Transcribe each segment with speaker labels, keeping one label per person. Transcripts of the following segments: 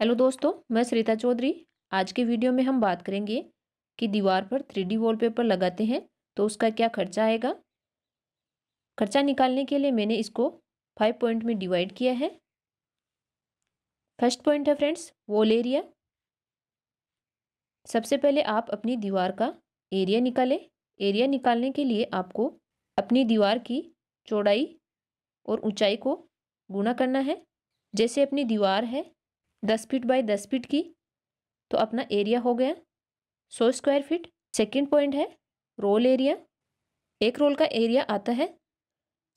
Speaker 1: hello दोस्तों मैं श्रीता चौधरी आज के वीडियो में हम बात करेंगे कि दीवार पर थ्री डी वॉलपेपर लगाते हैं तो उसका क्या खर्चा आएगा खर्चा निकालने के लिए मैंने इसको फाइव पॉइंट में डिवाइड किया है फर्स्ट पॉइंट है फ्रेंड्स वॉल एरिया सबसे पहले आप अपनी दीवार का एरिया निकालें एरिया निकालने के लिए आपको अपनी दीवार की चौड़ाई और ऊंचाई को गुणा करना है जैसे अपनी दीवार है दस फीट बाई दस फीट की तो अपना एरिया हो गया सौ स्क्वायर फीट सेकेंड पॉइंट है रोल एरिया एक रोल का एरिया आता है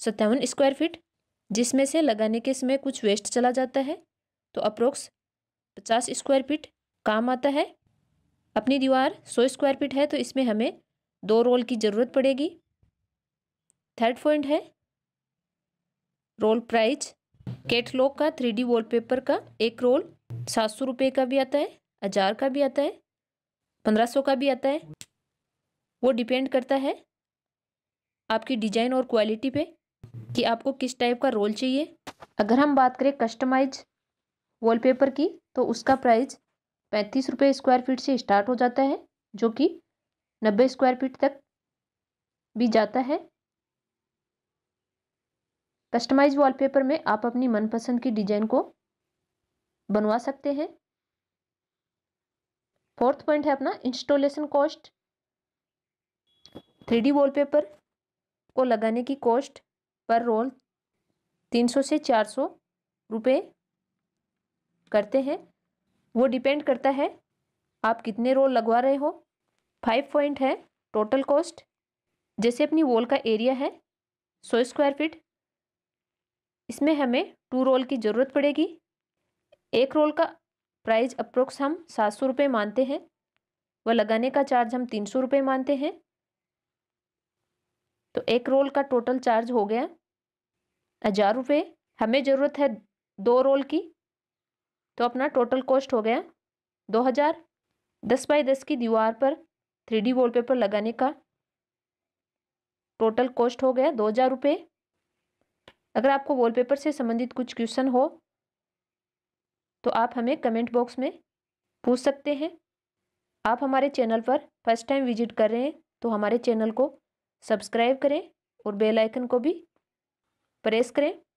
Speaker 1: सत्तावन स्क्वायर फीट जिसमें से लगाने के समय कुछ वेस्ट चला जाता है तो अप्रोक्स पचास स्क्वायर फीट काम आता है अपनी दीवार सौ स्क्वायर फीट है तो इसमें हमें दो रोल की ज़रूरत पड़ेगी थर्ड पॉइंट है रोल प्राइज कैटलॉग का थ्री डी पेपर का एक रोल सात सौ रुपये का भी आता है हजार का भी आता है पंद्रह सौ का भी आता है वो डिपेंड करता है आपकी डिजाइन और क्वालिटी पे कि आपको किस टाइप का रोल चाहिए अगर हम बात करें कस्टमाइज वॉलपेपर की तो उसका प्राइस पैंतीस रुपये स्क्वायर फीट से स्टार्ट हो जाता है जो कि नब्बे स्क्वायर फीट तक भी जाता है कस्टमाइज वॉलपेपर में आप अपनी मनपसंद की डिजाइन को बनवा सकते हैं फोर्थ पॉइंट है अपना installation cost three D wallpaper को लगाने की कॉस्ट पर रोल तीन सौ से चार सौ रुपये करते हैं वो डिपेंड करता है आप कितने रोल लगवा रहे हो फाइव पॉइंट है टोटल कॉस्ट जैसे अपनी वॉल का एरिया है सौ स्क्वायर फीट इसमें हमें टू रोल की ज़रूरत पड़ेगी एक रोल का प्राइस अप्रोक्स हम सात सौ रुपये मानते हैं व लगाने का चार्ज हम तीन सौ रुपये मानते हैं तो एक रोल का टोटल चार्ज हो गया हज़ार रुपये हमें ज़रूरत है दो रोल की तो अपना टोटल कॉस्ट हो गया दो हज़ार दस बाई दस की दीवार पर थ्री डी पेपर लगाने का टोटल कॉस्ट हो गया दो हज़ार रुपये अगर आपको वॉलपेपर से संबंधित कुछ क्वेश्चन हो तो आप हमें कमेंट बॉक्स में पूछ सकते हैं आप हमारे चैनल पर फर्स्ट टाइम विजिट कर रहे हैं तो हमारे चैनल को सब्सक्राइब करें और बेल आइकन को भी प्रेस करें